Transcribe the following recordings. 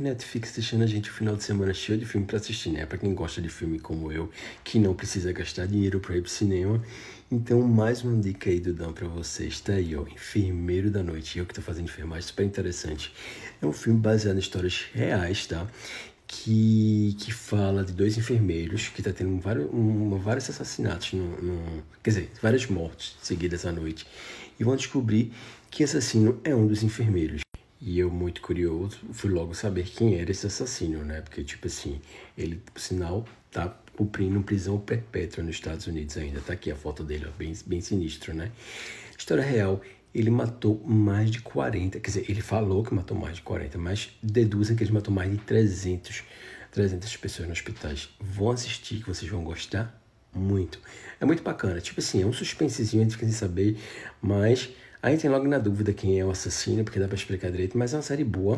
Netflix tá deixando a gente o final de semana cheio de filme para assistir, né? Para quem gosta de filme como eu, que não precisa gastar dinheiro para ir pro cinema. Então, mais uma dica aí do Dan para vocês. Tá aí, ó, Enfermeiro da Noite. Eu que tô fazendo enfermagem, super interessante. É um filme baseado em histórias reais, tá? que, que fala de dois enfermeiros que tá tendo vários, um, vários assassinatos, no, no, quer dizer, várias mortes seguidas à noite, e vão descobrir que assassino é um dos enfermeiros. E eu, muito curioso, fui logo saber quem era esse assassino, né? Porque, tipo assim, ele, por sinal, tá cumprindo prisão perpétua nos Estados Unidos ainda. Tá aqui a foto dele, ó, bem, bem sinistro, né? História real, ele matou mais de 40, quer dizer, ele falou que matou mais de 40, mas deduzem que ele matou mais de 300, 300 pessoas nos hospitais. Vão assistir que vocês vão gostar muito. É muito bacana. Tipo assim, é um suspensezinho, a gente fica sem saber, mas aí tem logo na dúvida quem é o assassino, porque dá para explicar direito, mas é uma série boa.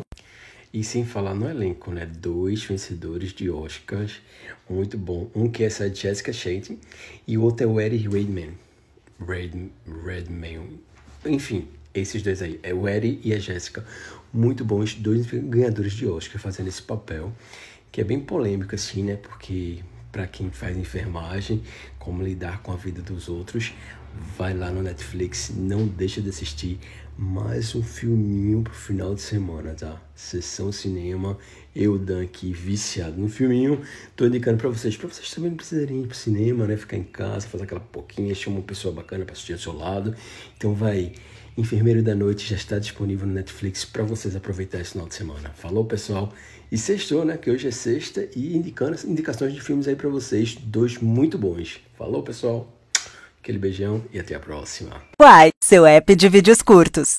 E sem falar no elenco, né? Dois vencedores de Oscars, muito bom. Um que é essa Jessica Chastain e o outro é o Eric Redmayne. Red, Redmayne. Enfim, esses dois aí, é o Eric e a Jessica. Muito bons, dois ganhadores de Oscar fazendo esse papel, que é bem polêmico assim, né? Porque para quem faz enfermagem, como lidar com a vida dos outros. Vai lá no Netflix, não deixa de assistir mais um filminho pro final de semana, tá? Sessão cinema, eu Dan aqui viciado no filminho, tô indicando para vocês, para vocês também não precisarem ir pro cinema, né? Ficar em casa, fazer aquela pouquinha, chama uma pessoa bacana para assistir ao seu lado. Então vai Enfermeiro da Noite já está disponível no Netflix para vocês aproveitar esse final de semana. Falou, pessoal. E sextou, né? Que hoje é sexta e indicando indicações de filmes aí para vocês, dois muito bons. Falou, pessoal. Aquele beijão e até a próxima. Uai, seu app de vídeos curtos.